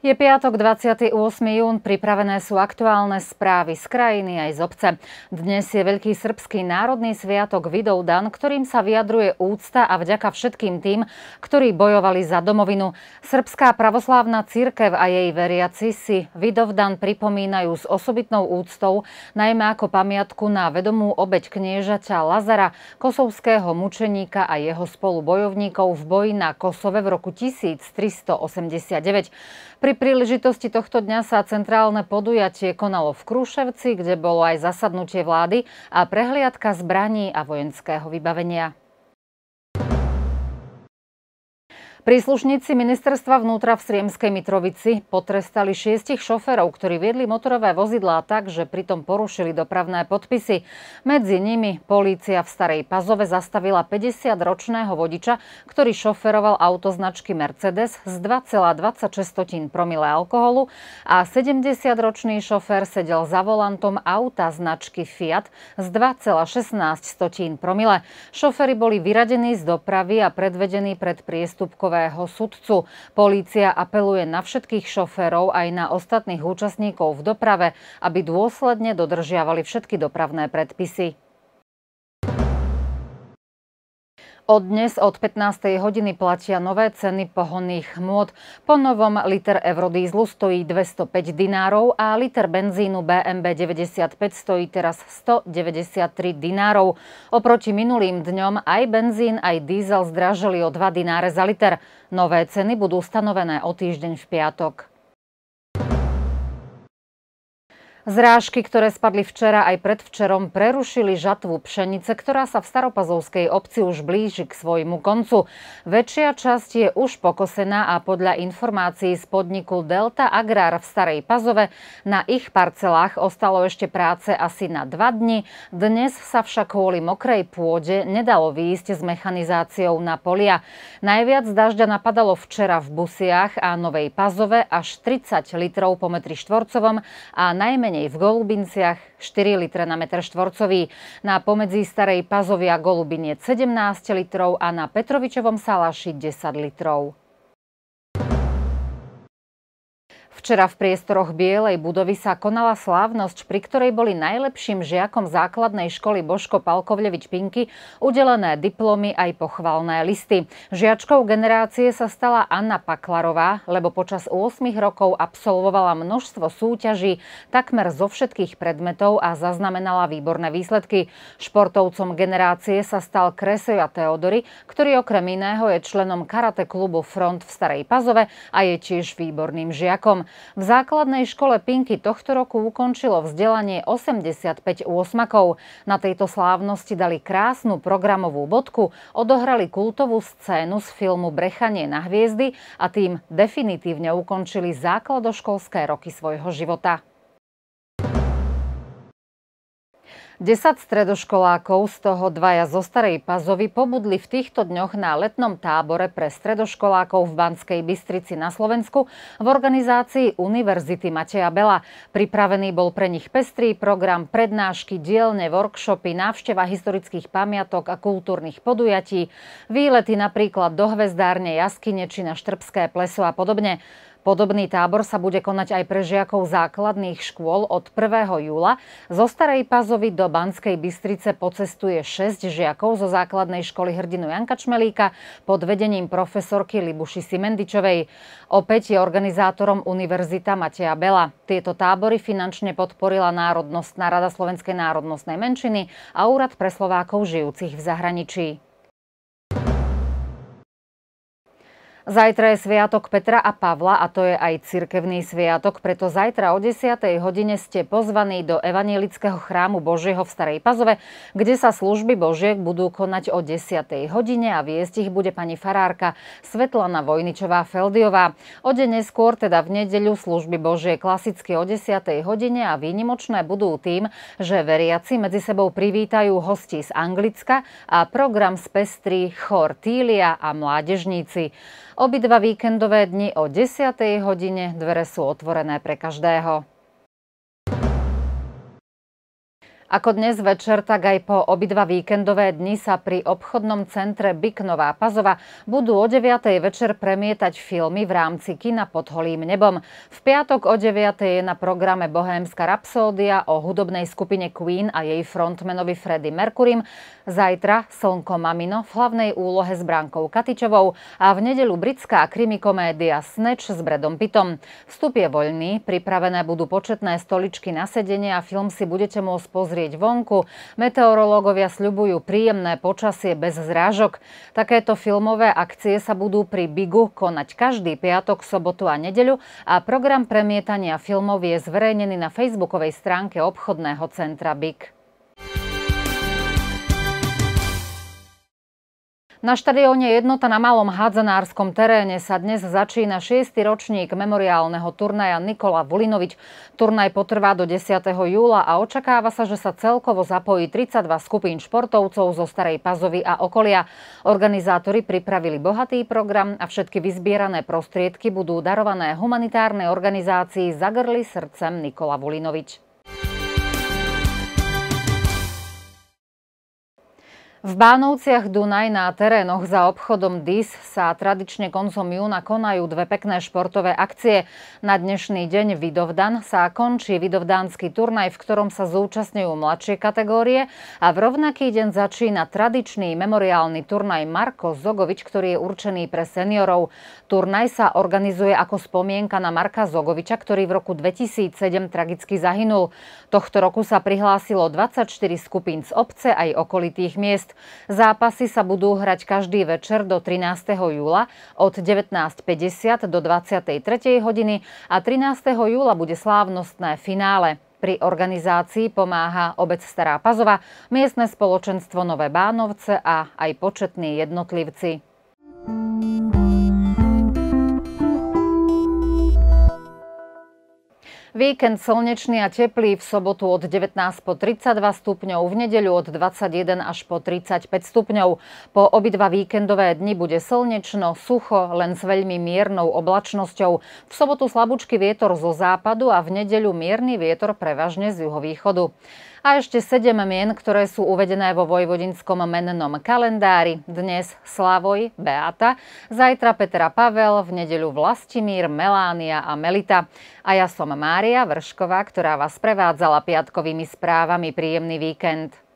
Je piatok 28. jún, pripravené sú aktuálne správy z krajiny aj z obce. Dnes je Veľký srbský národný sviatok Vidovdan, ktorým sa vyjadruje úcta a vďaka všetkým tým, ktorí bojovali za domovinu. Srbská pravoslávna církev a jej veriaci si Vidovdan pripomínajú s osobitnou úctou, najmä ako pamiatku na vedomú obeď kniežaťa Lazara, kosovského mučeníka a jeho spolubojovníkov v boji na Kosove v roku 1389. Pri pri príležitosti tohto dňa sa centrálne podujatie konalo v Kruševci, kde bolo aj zasadnutie vlády a prehliadka zbraní a vojenského vybavenia. Príslušníci ministerstva vnútra v Sriemskej Mitrovici potrestali šiestich šoferov, ktorí viedli motorové vozidlá tak, že pritom porušili dopravné podpisy. Medzi nimi polícia v Starej Pazove zastavila 50-ročného vodiča, ktorý šoferoval auto značky Mercedes z 2,26 promile alkoholu a 70-ročný šofer sedel za volantom auta značky Fiat z 2,16 promile. Šofery boli vyradení z dopravy a predvedení pred priestupkov okruhového sudcu. Polícia apeluje na všetkých šoférov aj na ostatných účastníkov v doprave, aby dôsledne dodržiavali všetky dopravné predpisy. Od dnes od 15. hodiny platia nové ceny pohonných hmôt. Po novom liter eurodízlu stojí 205 dinárov a liter benzínu BMB 95 stojí teraz 193 dinárov. Oproti minulým dňom aj benzín, aj diesel zdražili o 2 dináre za liter. Nové ceny budú stanovené o týždeň v piatok. Zrážky, ktoré spadli včera aj predvčerom, prerušili žatvu pšenice, ktorá sa v Staropazovskej obci už blíži k svojmu koncu. Väčšia časť je už pokosená a podľa informácií z podniku Delta Agrár v Starej Pazove na ich parcelách ostalo ešte práce asi na dva dni. Dnes sa však kvôli mokrej pôde nedalo výjsť s mechanizáciou na polia. Najviac dažďa napadalo včera v Busiach a Novej Pazove až 30 litrov po metri štvorcovom a najmenej menej v Golubinciach 4 litre na meter štvorcový. Na pomedzi Starej Pazovia Golubiniec 17 litrov a na Petrovičovom Salaši 10 litrov. Včera v priestoroch Bielej budovy sa konala slávnosť, pri ktorej boli najlepším žiakom základnej školy Božko Palkovlevič Pinky udelené diplomy aj pochvalné listy. Žiačkou generácie sa stala Anna Paklarová, lebo počas 8 rokov absolvovala množstvo súťaží takmer zo všetkých predmetov a zaznamenala výborné výsledky. Športovcom generácie sa stal Kresoja Teodory, ktorý okrem iného je členom karate klubu Front v Starej Pazove a je tiež výborným žiakom. V základnej škole Pinky tohto roku ukončilo vzdelanie 85 úosmakov. Na tejto slávnosti dali krásnu programovú bodku, odohrali kultovú scénu z filmu Brechanie na hviezdy a tým definitívne ukončili základoškolské roky svojho života. 10 stredoškolákov, z toho dvaja zo Starej Pazovy, pobudli v týchto dňoch na letnom tábore pre stredoškolákov v Banskej Bystrici na Slovensku v organizácii Univerzity Mateja Bela. Pripravený bol pre nich pestrý program prednášky, dielne, workshopy, návšteva historických pamiatok a kultúrnych podujatí, výlety napríklad do Hvezdárne, Jaskyne či na Štrbské pleso a podobne. Podobný tábor sa bude konať aj pre žiakov základných škôl od 1. júla. Zo Starej Pazovy do Banskej Bystrice pocestuje 6 žiakov zo základnej školy hrdinu Janka Čmelíka pod vedením profesorky Libuši Simendičovej. Opäť je organizátorom Univerzita Mateja Bela. Tieto tábory finančne podporila Národnostná rada Slovenskej národnostnej menšiny a Úrad pre Slovákov žijúcich v zahraničí. Zajtra je Sviatok Petra a Pavla a to je aj cirkevný sviatok, preto zajtra o 10. hodine ste pozvaní do Evanielického chrámu Božieho v Starej Pazove, kde sa služby Božiek budú konať o 10. hodine a viesť ich bude pani farárka Svetlana Vojničová-Feldiová. O deň neskôr, teda v nedeľu, služby Božie klasicky o 10. hodine a výnimočné budú tým, že veriaci medzi sebou privítajú hosti z Anglicka a program spestrí Chor Tília a Mládežníci. Obidva víkendové dni o 10. hodine dvere sú otvorené pre každého. Ako dnes večer, tak aj po obidva víkendové dni sa pri obchodnom centre Biknová Pazova budú o 9. večer premietať filmy v rámci kina pod holým nebom. V piatok o 9. je na programe Bohémska rapsódia o hudobnej skupine Queen a jej frontmanovi Freddy Merkurym. Zajtra Slnko Mamino v hlavnej úlohe s Brankou Katičovou a v nedelu britská krimikomédia Snatch s Bredom Pitom. Vstup je voľný, pripravené budú početné stoličky na sedenie a film si budete môcť pozrieť pozrieť vonku. Meteorológovia sľubujú príjemné počasie bez zrážok. Takéto filmové akcie sa budú pri Bigu konať každý piatok, sobotu a nedeľu a program premietania filmov je zverejnený na facebookovej stránke obchodného centra BIG. Na štadióne Jednota na malom hádzanárskom teréne sa dnes začína 6. ročník memoriálneho turnaja Nikola Vulinovič. Turnaj potrvá do 10. júla a očakáva sa, že sa celkovo zapojí 32 skupín športovcov zo Starej Pazovy a okolia. Organizátori pripravili bohatý program a všetky vyzbierané prostriedky budú darované humanitárnej organizácii Zagrli srdcem Nikola Vulinovič. V Bánovciach Dunaj na terénoch za obchodom DIS sa tradične koncom júna konajú dve pekné športové akcie. Na dnešný deň Vidovdan sa končí Vidovdánsky turnaj, v ktorom sa zúčastňujú mladšie kategórie a v rovnaký deň začína tradičný memoriálny turnaj Marko Zogovič, ktorý je určený pre seniorov. Turnaj sa organizuje ako spomienka na Marka Zogoviča, ktorý v roku 2007 tragicky zahynul. Tohto roku sa prihlásilo 24 skupín z obce aj okolitých miest miest. Zápasy sa budú hrať každý večer do 13. júla od 19.50 do 23. hodiny a 13. júla bude slávnostné finále. Pri organizácii pomáha obec Stará Pazova, miestne spoločenstvo Nové Bánovce a aj početní jednotlivci. Víkend slnečný a teplý v sobotu od 19 po 32 stupňov, v nedeľu od 21 až po 35 stupňov. Po obidva víkendové dni bude slnečno, sucho, len s veľmi miernou oblačnosťou. V sobotu slabúčky vietor zo západu a v nedeľu mierny vietor prevažne z juhovýchodu. A ešte 7 mien, ktoré sú uvedené vo vojvodinskom mennom kalendári. Dnes Slavoj, Beata, zajtra Petra Pavel, v nedeľu Vlastimír, Melánia a Melita. A ja som Mária Mária Vršková, ktorá vás prevádzala piatkovými správami. Príjemný víkend.